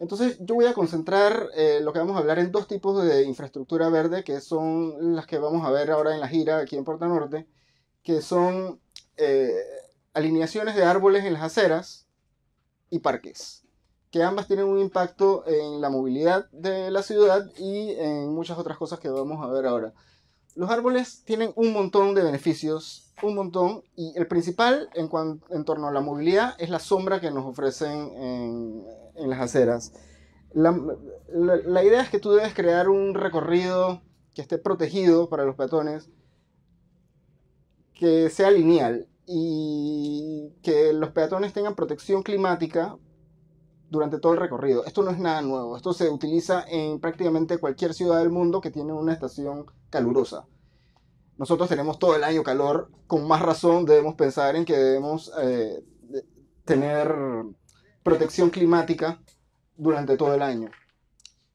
Entonces yo voy a concentrar eh, lo que vamos a hablar en dos tipos de infraestructura verde, que son las que vamos a ver ahora en la gira aquí en Puerto Norte, que son eh, alineaciones de árboles en las aceras y parques, que ambas tienen un impacto en la movilidad de la ciudad y en muchas otras cosas que vamos a ver ahora. Los árboles tienen un montón de beneficios, un montón, y el principal en, cuanto, en torno a la movilidad es la sombra que nos ofrecen en en las aceras. La, idea es que tú debes crear un recorrido que esté protegido para los peatones, que sea lineal y que los peatones tengan protección climática durante todo el recorrido. Esto no es nada nuevo, esto se utiliza en prácticamente cualquier ciudad del mundo que tiene una estación calurosa. Nosotros tenemos todo el año calor, con más razón debemos pensar en que debemos eh, tener protección climática durante todo el año.